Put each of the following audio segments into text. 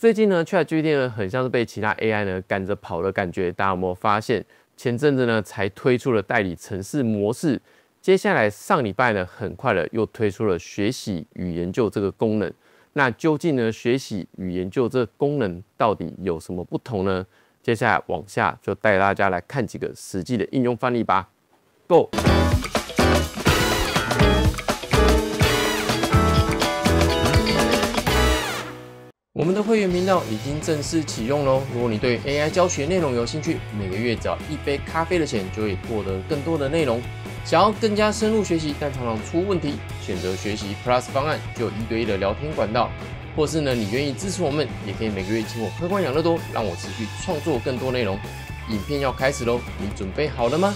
最近呢，ChatGPT 呢很像是被其他 AI 呢赶着跑的感觉，大家有没有发现？前阵子呢才推出了代理城市模式，接下来上礼拜呢很快的又推出了学习与研究这个功能。那究竟呢学习与研究这功能到底有什么不同呢？接下来往下就带大家来看几个实际的应用范例吧。Go。会员频道已经正式启用喽！如果你对 AI 教学内容有兴趣，每个月要一杯咖啡的钱，就可以获得更多的内容。想要更加深入学习，但常常出问题，选择学习 Plus 方案，就有一对一的聊天管道。或是呢，你愿意支持我们，也可以每个月请我喝罐养乐多，让我持续创作更多内容。影片要开始喽，你准备好了吗？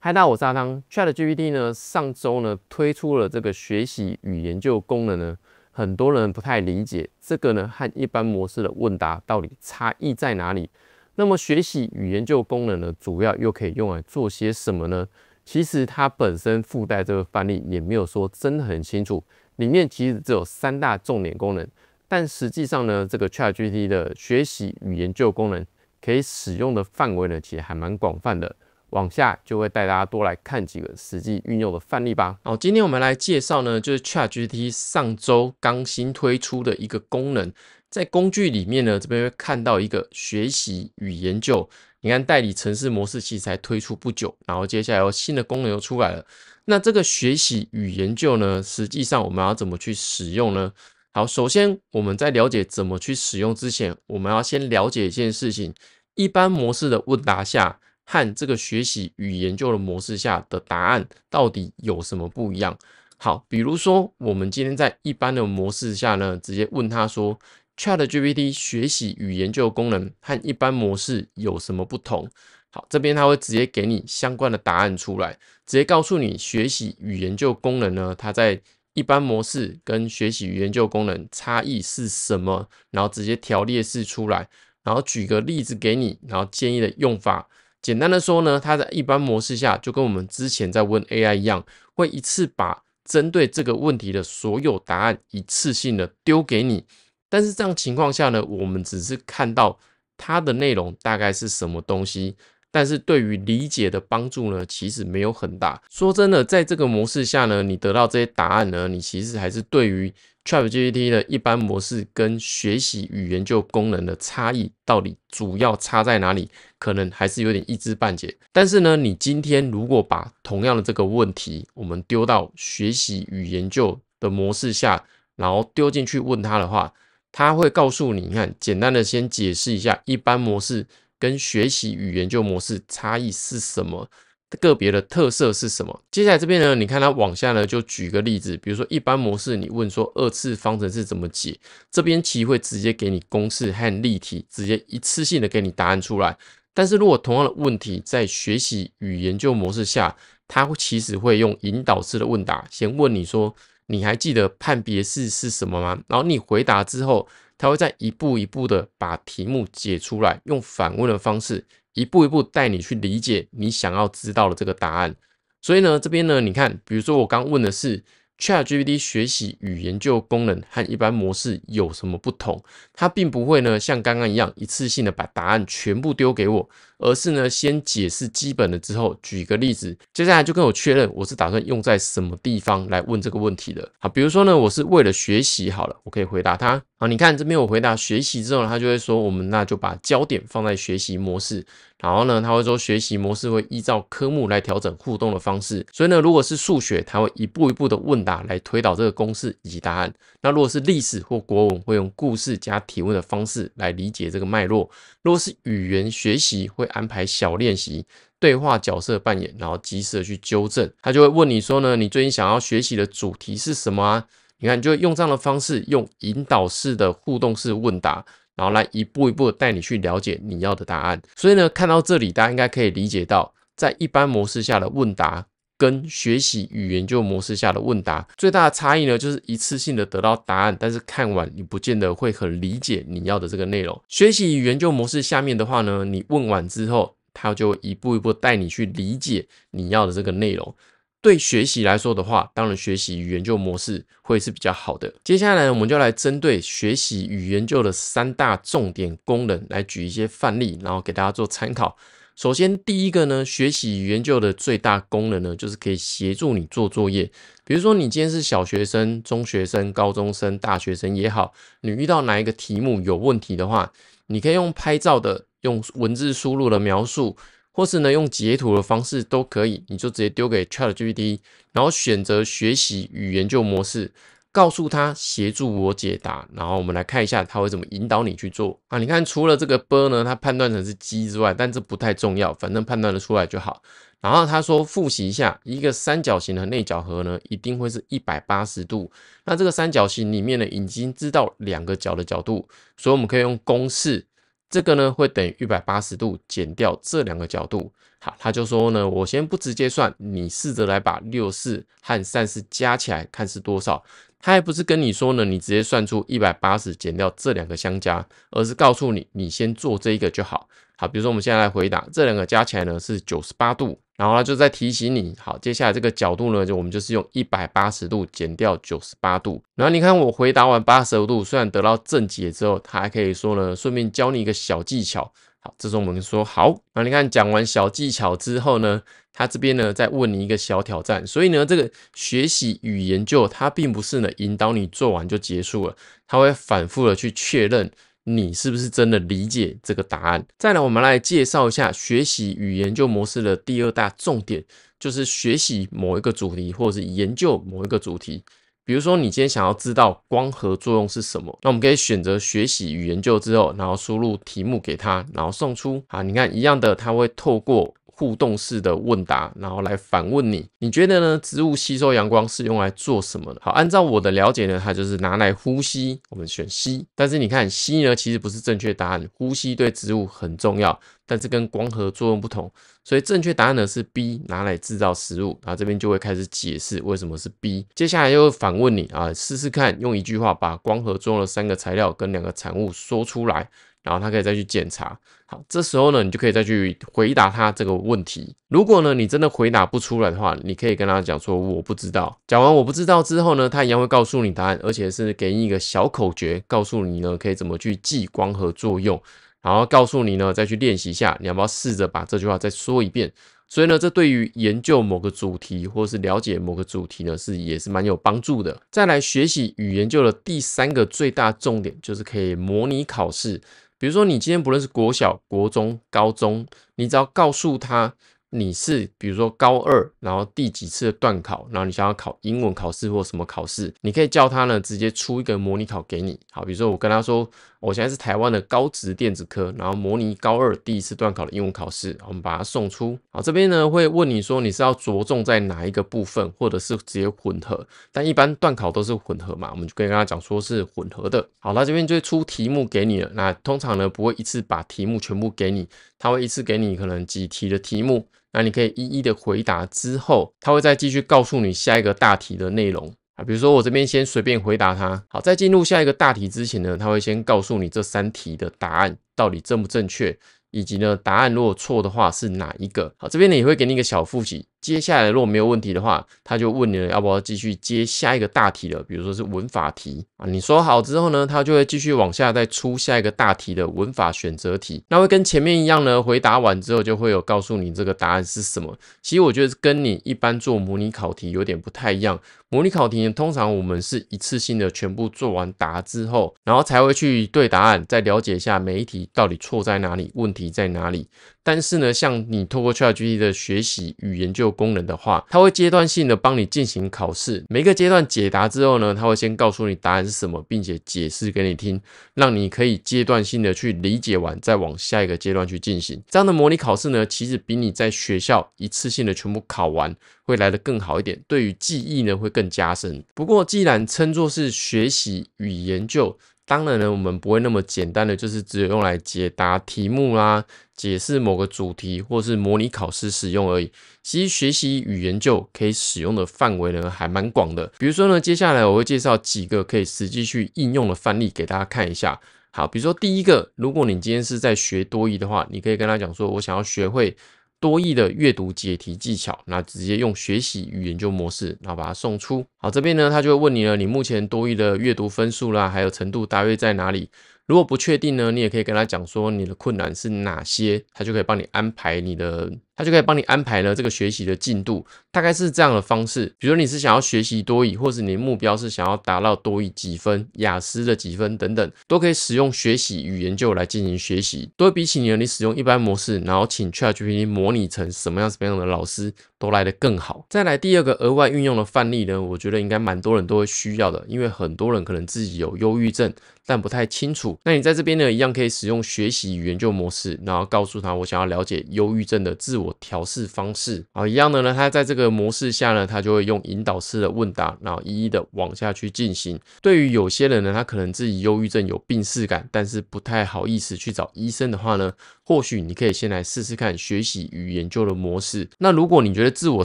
嗨，大家，我是阿汤。ChatGPT 呢，上周呢推出了这个学习与研究功能呢。很多人不太理解这个呢和一般模式的问答到底差异在哪里。那么学习与研究功能呢，主要又可以用来做些什么呢？其实它本身附带这个范例也没有说真的很清楚，里面其实只有三大重点功能。但实际上呢，这个 ChatGPT 的学习与研究功能可以使用的范围呢，其实还蛮广泛的。往下就会带大家多来看几个实际运用的范例吧。好，今天我们来介绍呢，就是 ChatGPT 上周刚新推出的一个功能，在工具里面呢，这边会看到一个“学习与研究”。你看，代理城市模式其实才推出不久，然后接下来有新的功能又出来了。那这个“学习与研究”呢，实际上我们要怎么去使用呢？好，首先我们在了解怎么去使用之前，我们要先了解一件事情：一般模式的问答下。和这个学习与研究的模式下的答案到底有什么不一样？好，比如说我们今天在一般的模式下呢，直接问他说，ChatGPT 学习与研究功能和一般模式有什么不同？好，这边他会直接给你相关的答案出来，直接告诉你学习与研究功能呢，它在一般模式跟学习与研究功能差异是什么，然后直接条列式出来，然后举个例子给你，然后建议的用法。简单的说呢，它在一般模式下就跟我们之前在问 AI 一样，会一次把针对这个问题的所有答案一次性的丢给你。但是这样情况下呢，我们只是看到它的内容大概是什么东西，但是对于理解的帮助呢，其实没有很大。说真的，在这个模式下呢，你得到这些答案呢，你其实还是对于。ChatGPT 的一般模式跟学习与研究功能的差异到底主要差在哪里？可能还是有点一知半解。但是呢，你今天如果把同样的这个问题，我们丢到学习与研究的模式下，然后丢进去问他的话，他会告诉你。你看，简单的先解释一下一般模式跟学习与研究模式差异是什么。个别的特色是什么？接下来这边呢，你看它往下呢，就举个例子，比如说一般模式，你问说二次方程式怎么解，这边其会直接给你公式和例题，直接一次性的给你答案出来。但是如果同样的问题在学习与研究模式下，它其实会用引导式的问答，先问你说你还记得判别式是什么吗？然后你回答之后。他会在一步一步的把题目解出来，用反问的方式一步一步带你去理解你想要知道的这个答案。所以呢，这边呢，你看，比如说我刚问的是 ChatGPT 学习与研究功能和一般模式有什么不同，它并不会呢像刚刚一样一次性的把答案全部丢给我。而是呢，先解释基本的之后，举个例子，接下来就跟我确认我是打算用在什么地方来问这个问题的。好，比如说呢，我是为了学习好了，我可以回答他。好，你看这边我回答学习之后，呢，他就会说，我们那就把焦点放在学习模式。然后呢，他会说学习模式会依照科目来调整互动的方式。所以呢，如果是数学，他会一步一步的问答来推导这个公式以及答案。那如果是历史或国文，会用故事加提问的方式来理解这个脉络。如果是语言学习会。安排小练习、对话、角色扮演，然后及时的去纠正，他就会问你说呢，你最近想要学习的主题是什么啊？你看，就用这样的方式，用引导式的互动式问答，然后来一步一步带你去了解你要的答案。所以呢，看到这里，大家应该可以理解到，在一般模式下的问答。跟学习与研究模式下的问答最大的差异呢，就是一次性的得到答案，但是看完你不见得会很理解你要的这个内容。学习与研究模式下面的话呢，你问完之后，他就一步一步带你去理解你要的这个内容。对学习来说的话，当然学习与研究模式会是比较好的。接下来我们就来针对学习与研究的三大重点功能来举一些范例，然后给大家做参考。首先，第一个呢，学习与研究的最大功能呢，就是可以协助你做作业。比如说，你今天是小学生、中学生、高中生、大学生也好，你遇到哪一个题目有问题的话，你可以用拍照的、用文字输入的描述，或是呢用截图的方式都可以，你就直接丢给 ChatGPT，然后选择学习与研究模式。告诉他协助我解答，然后我们来看一下他会怎么引导你去做啊？你看，除了这个波呢，他判断成是鸡之外，但这不太重要，反正判断的出来就好。然后他说，复习一下一个三角形的内角和呢，一定会是180度。那这个三角形里面呢，已经知道两个角的角度，所以我们可以用公式，这个呢会等于180度减掉这两个角度。好，他就说呢，我先不直接算，你试着来把六四和三四加起来看是多少。他还不是跟你说呢，你直接算出一百八十减掉这两个相加，而是告诉你你先做这一个就好。好，比如说我们现在来回答，这两个加起来呢是九十八度，然后就在提醒你，好，接下来这个角度呢，就我们就是用一百八十度减掉九十八度，然后你看我回答完八十度，虽然得到正解之后，他还可以说呢，顺便教你一个小技巧。好，这是我们说好。那你看讲完小技巧之后呢，他这边呢再问你一个小挑战。所以呢，这个学习与研究它并不是呢引导你做完就结束了，它会反复的去确认你是不是真的理解这个答案。再来，我们来介绍一下学习与研究模式的第二大重点，就是学习某一个主题或者是研究某一个主题。比如说，你今天想要知道光合作用是什么，那我们可以选择学习与研究之后，然后输入题目给他，然后送出啊，你看一样的，它会透过。互动式的问答，然后来反问你，你觉得呢？植物吸收阳光是用来做什么的？好，按照我的了解呢，它就是拿来呼吸。我们选 C，但是你看 C 呢，其实不是正确答案。呼吸对植物很重要，但是跟光合作用不同，所以正确答案呢是 B，拿来制造食物。然后这边就会开始解释为什么是 B。接下来又反问你啊，试试看，用一句话把光合作用的三个材料跟两个产物说出来。然后他可以再去检查。好，这时候呢，你就可以再去回答他这个问题。如果呢，你真的回答不出来的话，你可以跟他讲说我不知道。讲完我不知道之后呢，他一样会告诉你答案，而且是给你一个小口诀，告诉你呢可以怎么去记光合作用。然后告诉你呢再去练习一下，你要不要试着把这句话再说一遍？所以呢，这对于研究某个主题或是了解某个主题呢，是也是蛮有帮助的。再来学习与研究的第三个最大重点，就是可以模拟考试。比如说，你今天不论是国小、国中、高中，你只要告诉他你是比如说高二，然后第几次的段考，然后你想要考英文考试或什么考试，你可以叫他呢直接出一个模拟考给你。好，比如说我跟他说。我现在是台湾的高职电子科，然后模拟高二第一次段考的英文考试，我们把它送出。好，这边呢会问你说你是要着重在哪一个部分，或者是直接混合？但一般段考都是混合嘛，我们就跟大家讲说是混合的。好，那这边就会出题目给你了。那通常呢不会一次把题目全部给你，他会一次给你可能几题的题目，那你可以一一的回答之后，他会再继续告诉你下一个大题的内容。比如说，我这边先随便回答他。好，在进入下一个大题之前呢，他会先告诉你这三题的答案到底正不正确，以及呢，答案如果错的话是哪一个。好，这边呢也会给你一个小复习。接下来如果没有问题的话，他就问你了，要不要继续接下一个大题了？比如说是文法题啊，你说好之后呢，他就会继续往下再出下一个大题的文法选择题。那会跟前面一样呢，回答完之后就会有告诉你这个答案是什么。其实我觉得跟你一般做模拟考题有点不太一样。模拟考题通常我们是一次性的全部做完答之后，然后才会去对答案，再了解一下每一题到底错在哪里，问题在哪里。但是呢，像你透过 ChatGPT 的学习与研究。功能的话，它会阶段性的帮你进行考试，每个阶段解答之后呢，它会先告诉你答案是什么，并且解释给你听，让你可以阶段性的去理解完，再往下一个阶段去进行。这样的模拟考试呢，其实比你在学校一次性的全部考完会来的更好一点，对于记忆呢会更加深。不过既然称作是学习与研究，当然呢，我们不会那么简单的，就是只有用来解答题目啦，解释某个主题，或是模拟考试使用而已。其实学习语言就可以使用的范围呢，还蛮广的。比如说呢，接下来我会介绍几个可以实际去应用的范例给大家看一下。好，比如说第一个，如果你今天是在学多义的话，你可以跟他讲说，我想要学会。多义的阅读解题技巧，那直接用学习与研究模式，然后把它送出。好，这边呢，他就会问你了，你目前多义的阅读分数啦，还有程度大约在哪里？如果不确定呢，你也可以跟他讲说你的困难是哪些，他就可以帮你安排你的。他就可以帮你安排了这个学习的进度大概是这样的方式。比如你是想要学习多语，或是你的目标是想要达到多语几分、雅思的几分等等，都可以使用学习与研究来进行学习。都比起你你使用一般模式，然后请 ChatGPT 模拟成什么样什么样的老师都来得更好。再来第二个额外运用的范例呢，我觉得应该蛮多人都会需要的，因为很多人可能自己有忧郁症，但不太清楚。那你在这边呢，一样可以使用学习与研究模式，然后告诉他我想要了解忧郁症的自我。我调试方式，啊，一样的呢，它在这个模式下呢，它就会用引导式的问答，然后一一的往下去进行。对于有些人呢，他可能自己忧郁症有病视感，但是不太好意思去找医生的话呢，或许你可以先来试试看学习与研究的模式。那如果你觉得自我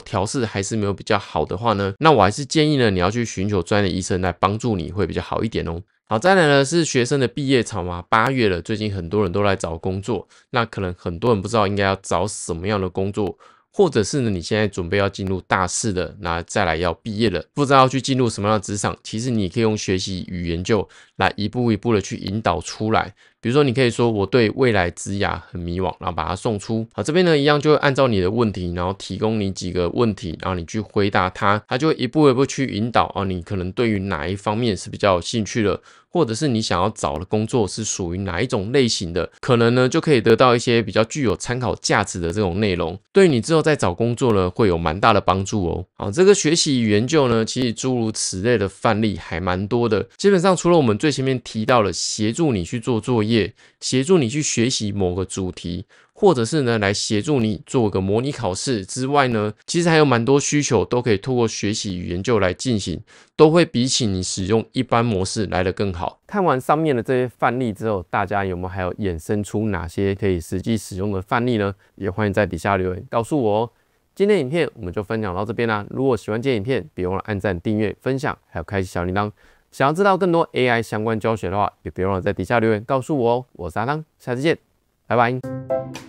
调试还是没有比较好的话呢，那我还是建议呢，你要去寻求专业医生来帮助你会比较好一点哦。好，再来呢是学生的毕业潮嘛，八月了，最近很多人都来找工作，那可能很多人不知道应该要找什么样的工作，或者是呢你现在准备要进入大四的，那再来要毕业了，不知道要去进入什么样的职场，其实你可以用学习与研究来一步一步的去引导出来。比如说，你可以说我对未来之涯很迷惘，然后把它送出。好，这边呢一样就会按照你的问题，然后提供你几个问题，然后你去回答他，他就会一步一步去引导。哦，你可能对于哪一方面是比较有兴趣的，或者是你想要找的工作是属于哪一种类型的，可能呢就可以得到一些比较具有参考价值的这种内容，对于你之后再找工作呢会有蛮大的帮助哦。好，这个学习与研究呢，其实诸如此类的范例还蛮多的。基本上除了我们最前面提到了协助你去做作业。协助你去学习某个主题，或者是呢来协助你做个模拟考试之外呢，其实还有蛮多需求都可以通过学习与研究来进行，都会比起你使用一般模式来的更好。看完上面的这些范例之后，大家有没有还有衍生出哪些可以实际使用的范例呢？也欢迎在底下留言告诉我。哦。今天影片我们就分享到这边啦，如果喜欢这影片，别忘了按赞、订阅、分享，还有开启小铃铛。想要知道更多 AI 相关教学的话，也别忘了在底下留言告诉我哦。我是阿汤，下次见，拜拜。